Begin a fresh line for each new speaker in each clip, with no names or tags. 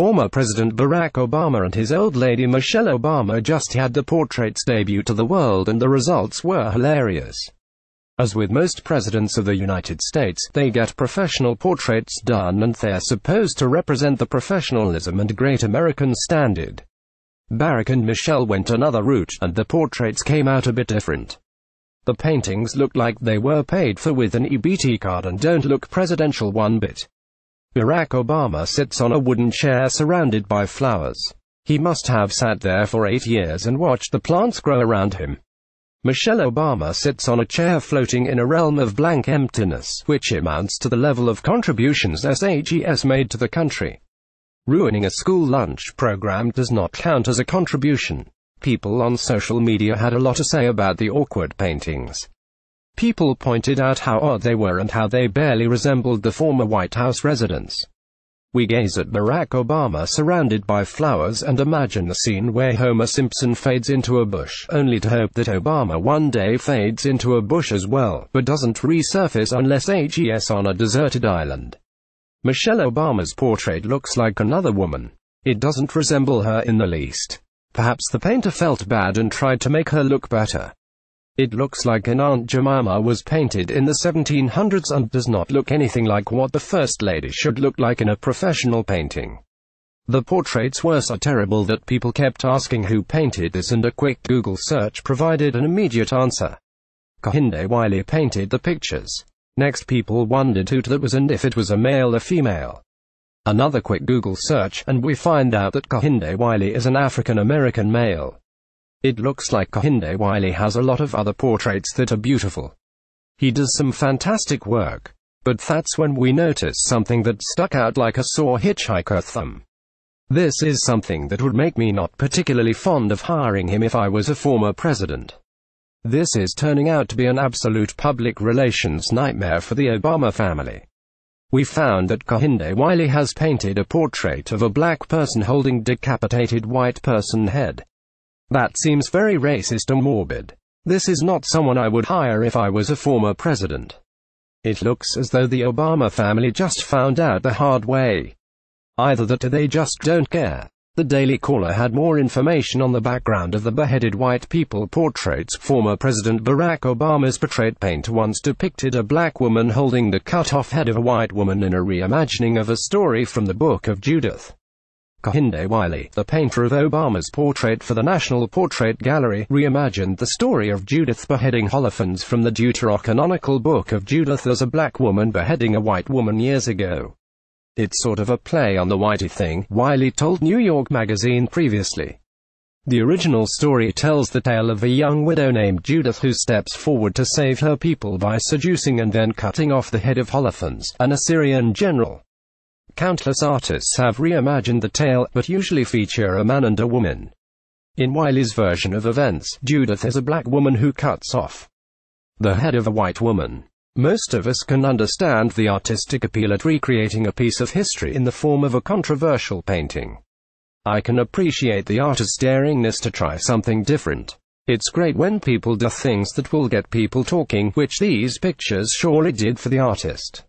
Former President Barack Obama and his old lady Michelle Obama just had the portraits debut to the world and the results were hilarious. As with most presidents of the United States, they get professional portraits done and they're supposed to represent the professionalism and great American standard. Barack and Michelle went another route, and the portraits came out a bit different. The paintings look like they were paid for with an EBT card and don't look presidential one bit. Barack Obama sits on a wooden chair surrounded by flowers. He must have sat there for eight years and watched the plants grow around him. Michelle Obama sits on a chair floating in a realm of blank emptiness, which amounts to the level of contributions SHES made to the country. Ruining a school lunch program does not count as a contribution. People on social media had a lot to say about the awkward paintings. People pointed out how odd they were and how they barely resembled the former White House residence. We gaze at Barack Obama surrounded by flowers and imagine the scene where Homer Simpson fades into a bush, only to hope that Obama one day fades into a bush as well, but doesn't resurface unless HES on a deserted island. Michelle Obama's portrait looks like another woman. It doesn't resemble her in the least. Perhaps the painter felt bad and tried to make her look better. It looks like an Aunt Jemima was painted in the 1700s and does not look anything like what the First Lady should look like in a professional painting. The portraits were so terrible that people kept asking who painted this and a quick Google search provided an immediate answer. Kahinde Wiley painted the pictures. Next people wondered who that was and if it was a male or female. Another quick Google search and we find out that Kahinde Wiley is an African American male. It looks like Kahinde Wiley has a lot of other portraits that are beautiful. He does some fantastic work. But that's when we notice something that stuck out like a sore hitchhiker thumb. This is something that would make me not particularly fond of hiring him if I was a former president. This is turning out to be an absolute public relations nightmare for the Obama family. We found that Kahinde Wiley has painted a portrait of a black person holding decapitated white person head. That seems very racist and morbid. This is not someone I would hire if I was a former president. It looks as though the Obama family just found out the hard way. Either that or they just don't care. The Daily Caller had more information on the background of the beheaded white people portraits. Former President Barack Obama's portrait painter once depicted a black woman holding the cut-off head of a white woman in a reimagining of a story from the Book of Judith. Kahinde Wiley, the painter of Obama's portrait for the National Portrait Gallery, reimagined the story of Judith beheading Holofernes from the deuterocanonical book of Judith as a black woman beheading a white woman years ago. It's sort of a play on the whitey thing, Wiley told New York Magazine previously. The original story tells the tale of a young widow named Judith who steps forward to save her people by seducing and then cutting off the head of Holofernes, an Assyrian general. Countless artists have reimagined the tale, but usually feature a man and a woman. In Wiley's version of events, Judith is a black woman who cuts off the head of a white woman. Most of us can understand the artistic appeal at recreating a piece of history in the form of a controversial painting. I can appreciate the artist's daringness to try something different. It's great when people do things that will get people talking, which these pictures surely did for the artist.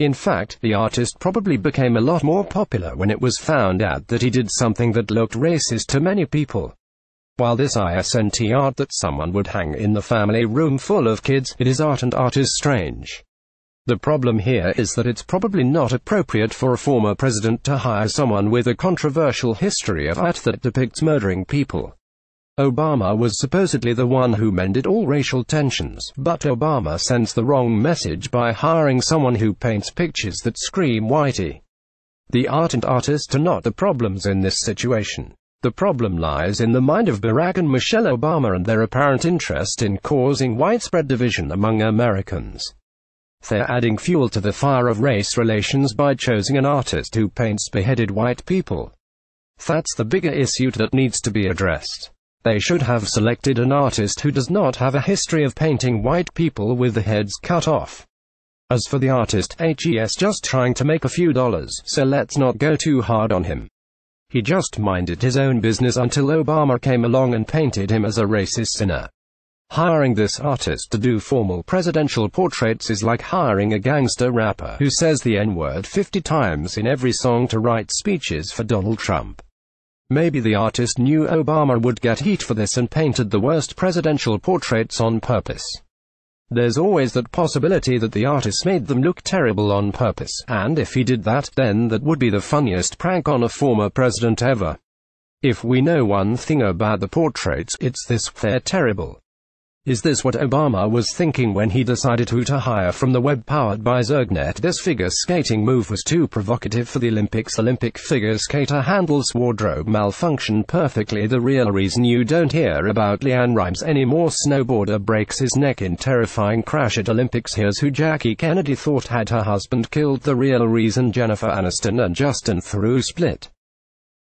In fact, the artist probably became a lot more popular when it was found out that he did something that looked racist to many people. While this isn't art that someone would hang in the family room full of kids, it is art and art is strange. The problem here is that it's probably not appropriate for a former president to hire someone with a controversial history of art that depicts murdering people. Obama was supposedly the one who mended all racial tensions, but Obama sends the wrong message by hiring someone who paints pictures that scream whitey. The art and artist are not the problems in this situation. The problem lies in the mind of Barack and Michelle Obama and their apparent interest in causing widespread division among Americans. They're adding fuel to the fire of race relations by choosing an artist who paints beheaded white people. That's the bigger issue that needs to be addressed. They should have selected an artist who does not have a history of painting white people with the heads cut off. As for the artist, HES just trying to make a few dollars, so let's not go too hard on him. He just minded his own business until Obama came along and painted him as a racist sinner. Hiring this artist to do formal presidential portraits is like hiring a gangster rapper who says the N-word 50 times in every song to write speeches for Donald Trump. Maybe the artist knew Obama would get heat for this and painted the worst presidential portraits on purpose. There's always that possibility that the artist made them look terrible on purpose, and if he did that, then that would be the funniest prank on a former president ever. If we know one thing about the portraits, it's this, they're terrible. Is this what Obama was thinking when he decided who to hire from the web powered by Zergnet? This figure skating move was too provocative for the Olympics. Olympic figure skater handles wardrobe malfunction perfectly. The real reason you don't hear about Leanne Rhymes anymore. Snowboarder breaks his neck in terrifying crash at Olympics. Here's who Jackie Kennedy thought had her husband killed. The real reason Jennifer Aniston and Justin Theroux split.